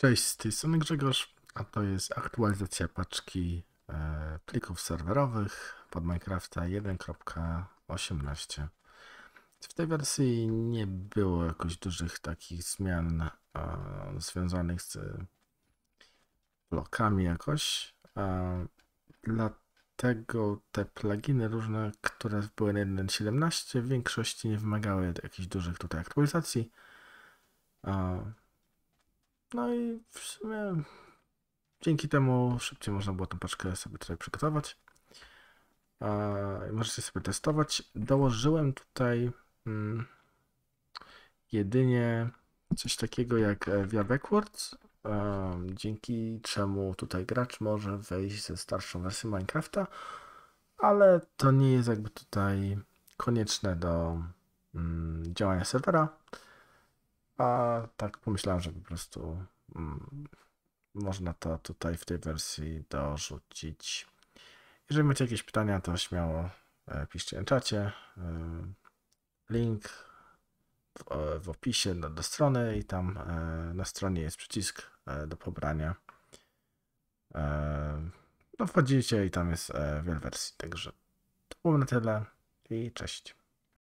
Cześć, z tej strony Grzegorz, a to jest aktualizacja paczki e, plików serwerowych pod Minecrafta 1.18. W tej wersji nie było jakoś dużych takich zmian e, związanych z blokami jakoś, dlatego te pluginy różne, które były na 1.17 w większości nie wymagały jakichś dużych tutaj aktualizacji. No i w sumie dzięki temu szybciej można było tą paczkę sobie tutaj przygotować. Eee, możecie sobie testować. Dołożyłem tutaj mm, jedynie coś takiego jak e, via backwards, eee, dzięki czemu tutaj gracz może wejść ze starszą wersją Minecrafta, ale to nie jest jakby tutaj konieczne do mm, działania serwera. A tak pomyślałem, że po prostu mm, można to tutaj w tej wersji dorzucić. Jeżeli macie jakieś pytania, to śmiało e, piszcie na czacie. E, link w, e, w opisie do, do, strony i tam na stronie jest przycisk do pobrania. No wchodzicie i tam jest wiele wersji, także to było na tyle i cześć.